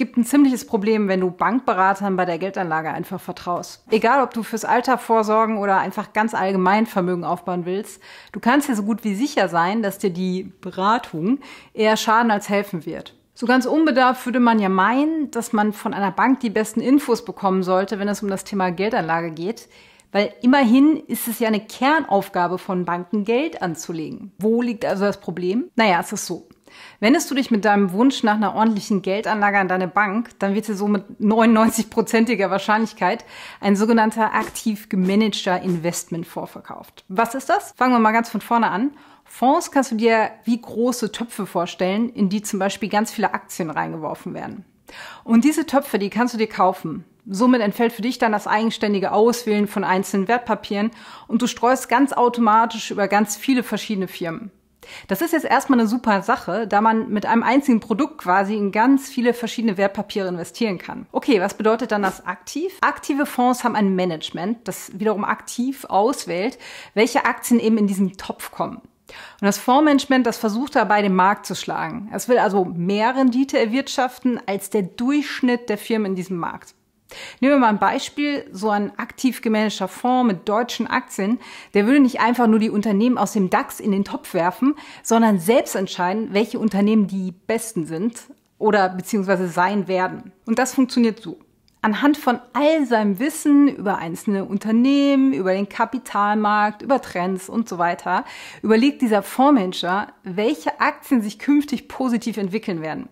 gibt ein ziemliches Problem, wenn du Bankberatern bei der Geldanlage einfach vertraust. Egal, ob du fürs Alter vorsorgen oder einfach ganz allgemein Vermögen aufbauen willst, du kannst dir so gut wie sicher sein, dass dir die Beratung eher schaden als helfen wird. So ganz unbedarft würde man ja meinen, dass man von einer Bank die besten Infos bekommen sollte, wenn es um das Thema Geldanlage geht. Weil immerhin ist es ja eine Kernaufgabe von Banken, Geld anzulegen. Wo liegt also das Problem? Naja, es ist so. Wendest du dich mit deinem Wunsch nach einer ordentlichen Geldanlage an deine Bank, dann wird dir so mit 99-prozentiger Wahrscheinlichkeit ein sogenannter aktiv gemanagter Investment vorverkauft. Was ist das? Fangen wir mal ganz von vorne an. Fonds kannst du dir wie große Töpfe vorstellen, in die zum Beispiel ganz viele Aktien reingeworfen werden. Und diese Töpfe, die kannst du dir kaufen. Somit entfällt für dich dann das eigenständige Auswählen von einzelnen Wertpapieren und du streust ganz automatisch über ganz viele verschiedene Firmen. Das ist jetzt erstmal eine super Sache, da man mit einem einzigen Produkt quasi in ganz viele verschiedene Wertpapiere investieren kann. Okay, was bedeutet dann das aktiv? Aktive Fonds haben ein Management, das wiederum aktiv auswählt, welche Aktien eben in diesen Topf kommen. Und das Fondsmanagement, das versucht dabei, den Markt zu schlagen. Es will also mehr Rendite erwirtschaften als der Durchschnitt der Firmen in diesem Markt. Nehmen wir mal ein Beispiel, so ein aktiv gemanagter Fonds mit deutschen Aktien, der würde nicht einfach nur die Unternehmen aus dem DAX in den Topf werfen, sondern selbst entscheiden, welche Unternehmen die besten sind oder beziehungsweise sein werden. Und das funktioniert so. Anhand von all seinem Wissen über einzelne Unternehmen, über den Kapitalmarkt, über Trends und so weiter, überlegt dieser Fondsmanager, welche Aktien sich künftig positiv entwickeln werden.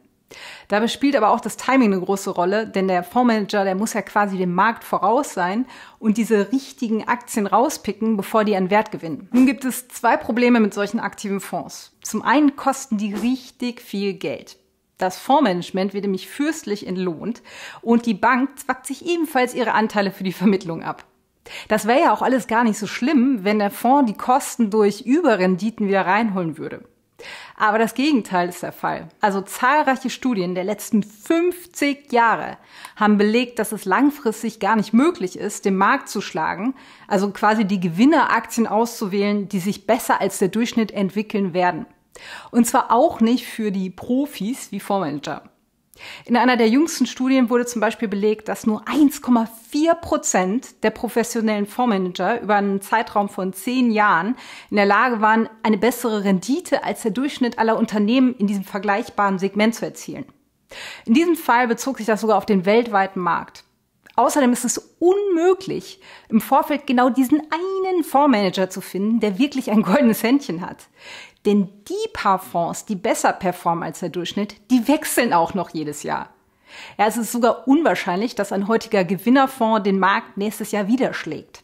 Dabei spielt aber auch das Timing eine große Rolle, denn der Fondsmanager, der muss ja quasi dem Markt voraus sein und diese richtigen Aktien rauspicken, bevor die an Wert gewinnen. Nun gibt es zwei Probleme mit solchen aktiven Fonds. Zum einen kosten die richtig viel Geld. Das Fondsmanagement wird nämlich fürstlich entlohnt und die Bank zwackt sich ebenfalls ihre Anteile für die Vermittlung ab. Das wäre ja auch alles gar nicht so schlimm, wenn der Fonds die Kosten durch Überrenditen wieder reinholen würde. Aber das Gegenteil ist der Fall. Also zahlreiche Studien der letzten 50 Jahre haben belegt, dass es langfristig gar nicht möglich ist, den Markt zu schlagen, also quasi die Gewinneraktien auszuwählen, die sich besser als der Durchschnitt entwickeln werden. Und zwar auch nicht für die Profis wie Fondsmanager. In einer der jüngsten Studien wurde zum Beispiel belegt, dass nur 1,4 Prozent der professionellen Fondsmanager über einen Zeitraum von zehn Jahren in der Lage waren, eine bessere Rendite als der Durchschnitt aller Unternehmen in diesem vergleichbaren Segment zu erzielen. In diesem Fall bezog sich das sogar auf den weltweiten Markt. Außerdem ist es unmöglich, im Vorfeld genau diesen einen Fondsmanager zu finden, der wirklich ein goldenes Händchen hat. Denn die paar Fonds, die besser performen als der Durchschnitt, die wechseln auch noch jedes Jahr. Ja, es ist sogar unwahrscheinlich, dass ein heutiger Gewinnerfonds den Markt nächstes Jahr wieder schlägt.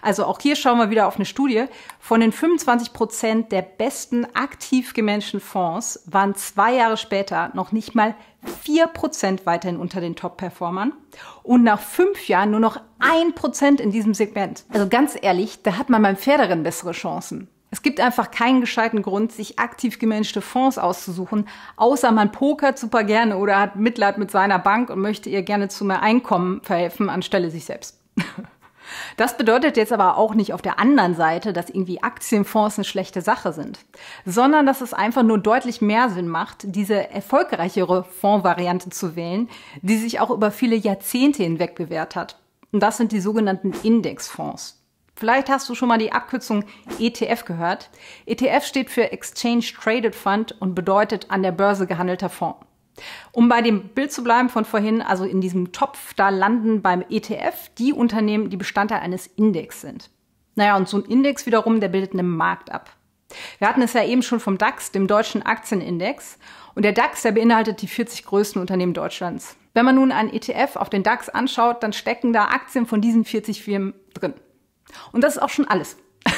Also auch hier schauen wir wieder auf eine Studie. Von den 25 Prozent der besten aktiv gemanagten Fonds waren zwei Jahre später noch nicht mal vier Prozent weiterhin unter den Top-Performern und nach fünf Jahren nur noch ein Prozent in diesem Segment. Also ganz ehrlich, da hat man beim Pferderennen bessere Chancen. Es gibt einfach keinen gescheiten Grund, sich aktiv gemanagte Fonds auszusuchen, außer man pokert super gerne oder hat Mitleid mit seiner Bank und möchte ihr gerne zu mehr Einkommen verhelfen, anstelle sich selbst. Das bedeutet jetzt aber auch nicht auf der anderen Seite, dass irgendwie Aktienfonds eine schlechte Sache sind, sondern dass es einfach nur deutlich mehr Sinn macht, diese erfolgreichere Fondsvariante zu wählen, die sich auch über viele Jahrzehnte hinweg bewährt hat. Und das sind die sogenannten Indexfonds. Vielleicht hast du schon mal die Abkürzung ETF gehört. ETF steht für Exchange Traded Fund und bedeutet an der Börse gehandelter Fonds. Um bei dem Bild zu bleiben von vorhin, also in diesem Topf, da landen beim ETF die Unternehmen, die Bestandteil eines Index sind. Naja, und so ein Index wiederum, der bildet einen Markt ab. Wir hatten es ja eben schon vom DAX, dem deutschen Aktienindex. Und der DAX, der beinhaltet die 40 größten Unternehmen Deutschlands. Wenn man nun einen ETF auf den DAX anschaut, dann stecken da Aktien von diesen 40 Firmen drin. Und das ist auch schon alles.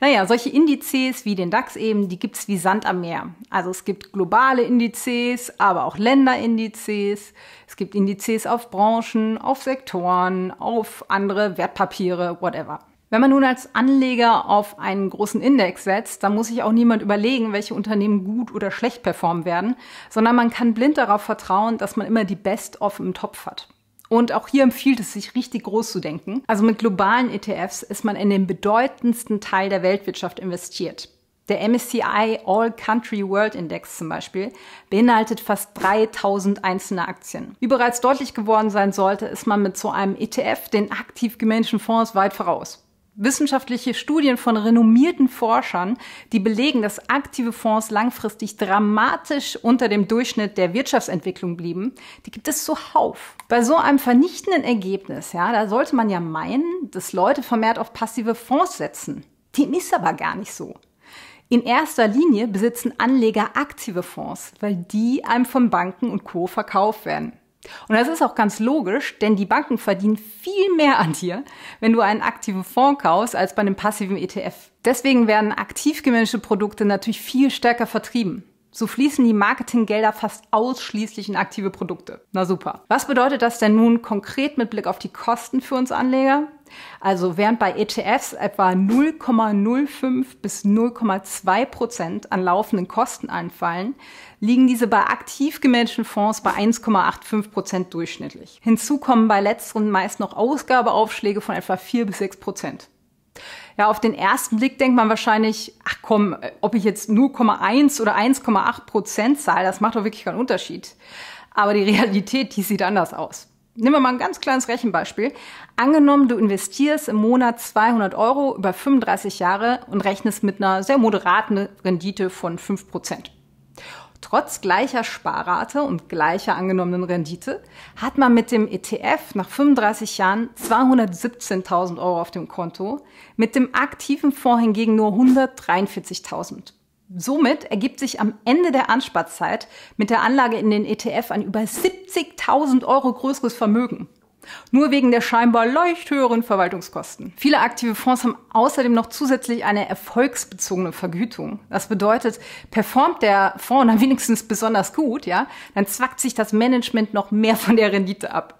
Naja, solche Indizes wie den DAX eben, die gibt es wie Sand am Meer. Also es gibt globale Indizes, aber auch Länderindizes. Es gibt Indizes auf Branchen, auf Sektoren, auf andere Wertpapiere, whatever. Wenn man nun als Anleger auf einen großen Index setzt, dann muss sich auch niemand überlegen, welche Unternehmen gut oder schlecht performen werden, sondern man kann blind darauf vertrauen, dass man immer die Best-of im Topf hat. Und auch hier empfiehlt es sich, richtig groß zu denken. Also mit globalen ETFs ist man in den bedeutendsten Teil der Weltwirtschaft investiert. Der MSCI All Country World Index zum Beispiel beinhaltet fast 3000 einzelne Aktien. Wie bereits deutlich geworden sein sollte, ist man mit so einem ETF den aktiv gemanagten Fonds weit voraus wissenschaftliche Studien von renommierten Forschern, die belegen, dass aktive Fonds langfristig dramatisch unter dem Durchschnitt der Wirtschaftsentwicklung blieben, die gibt es zuhauf. Bei so einem vernichtenden Ergebnis, ja, da sollte man ja meinen, dass Leute vermehrt auf passive Fonds setzen. Dem ist aber gar nicht so. In erster Linie besitzen Anleger aktive Fonds, weil die einem von Banken und Co. verkauft werden. Und das ist auch ganz logisch, denn die Banken verdienen viel mehr an dir, wenn du einen aktiven Fonds kaufst, als bei einem passiven ETF. Deswegen werden aktiv gemanagte Produkte natürlich viel stärker vertrieben. So fließen die Marketinggelder fast ausschließlich in aktive Produkte. Na super. Was bedeutet das denn nun konkret mit Blick auf die Kosten für uns Anleger? Also während bei ETFs etwa 0,05 bis 0,2 Prozent an laufenden Kosten anfallen, liegen diese bei aktiv gemanagten Fonds bei 1,85 Prozent durchschnittlich. Hinzu kommen bei letzteren meist noch Ausgabeaufschläge von etwa 4 bis 6 Prozent. Ja, auf den ersten Blick denkt man wahrscheinlich, ach komm, ob ich jetzt 0,1 oder 1,8 Prozent zahle, das macht doch wirklich keinen Unterschied. Aber die Realität, die sieht anders aus. Nehmen wir mal ein ganz kleines Rechenbeispiel. Angenommen, du investierst im Monat 200 Euro über 35 Jahre und rechnest mit einer sehr moderaten Rendite von 5 Prozent. Trotz gleicher Sparrate und gleicher angenommenen Rendite hat man mit dem ETF nach 35 Jahren 217.000 Euro auf dem Konto, mit dem aktiven Fonds hingegen nur 143.000. Somit ergibt sich am Ende der Ansparzeit mit der Anlage in den ETF ein über 70.000 Euro größeres Vermögen. Nur wegen der scheinbar leicht höheren Verwaltungskosten. Viele aktive Fonds haben außerdem noch zusätzlich eine erfolgsbezogene Vergütung. Das bedeutet, performt der Fonds dann wenigstens besonders gut, ja, dann zwackt sich das Management noch mehr von der Rendite ab.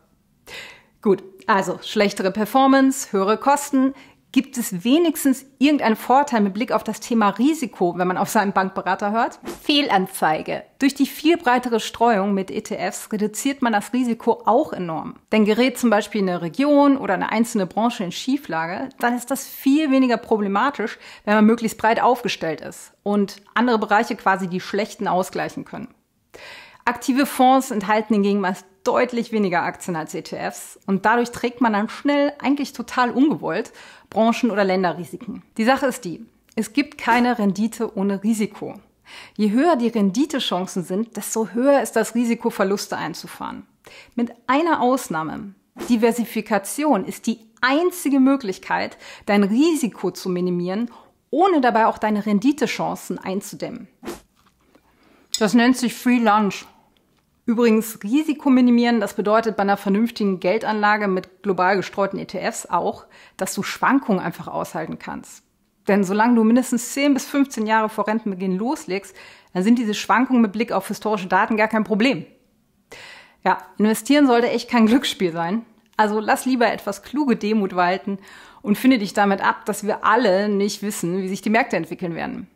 Gut, also schlechtere Performance, höhere Kosten, Gibt es wenigstens irgendeinen Vorteil mit Blick auf das Thema Risiko, wenn man auf seinen Bankberater hört? Fehlanzeige. Durch die viel breitere Streuung mit ETFs reduziert man das Risiko auch enorm. Denn gerät zum Beispiel eine Region oder eine einzelne Branche in Schieflage, dann ist das viel weniger problematisch, wenn man möglichst breit aufgestellt ist und andere Bereiche quasi die schlechten ausgleichen können. Aktive Fonds enthalten hingegen meist deutlich weniger Aktien als ETFs und dadurch trägt man dann schnell, eigentlich total ungewollt, Branchen- oder Länderrisiken. Die Sache ist die, es gibt keine Rendite ohne Risiko. Je höher die Renditechancen sind, desto höher ist das Risiko, Verluste einzufahren. Mit einer Ausnahme. Diversifikation ist die einzige Möglichkeit, dein Risiko zu minimieren, ohne dabei auch deine Renditechancen einzudämmen. Das nennt sich Free Lunch Übrigens Risiko minimieren, das bedeutet bei einer vernünftigen Geldanlage mit global gestreuten ETFs auch, dass du Schwankungen einfach aushalten kannst. Denn solange du mindestens 10 bis 15 Jahre vor Rentenbeginn loslegst, dann sind diese Schwankungen mit Blick auf historische Daten gar kein Problem. Ja, investieren sollte echt kein Glücksspiel sein. Also lass lieber etwas kluge Demut walten und finde dich damit ab, dass wir alle nicht wissen, wie sich die Märkte entwickeln werden.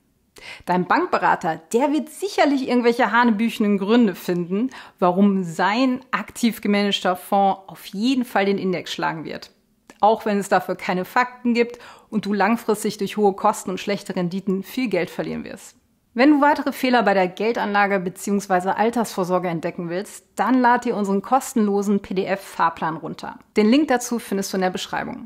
Dein Bankberater, der wird sicherlich irgendwelche hanebüchenden Gründe finden, warum sein aktiv gemanagter Fonds auf jeden Fall den Index schlagen wird. Auch wenn es dafür keine Fakten gibt und du langfristig durch hohe Kosten und schlechte Renditen viel Geld verlieren wirst. Wenn du weitere Fehler bei der Geldanlage bzw. Altersvorsorge entdecken willst, dann lad dir unseren kostenlosen PDF-Fahrplan runter. Den Link dazu findest du in der Beschreibung.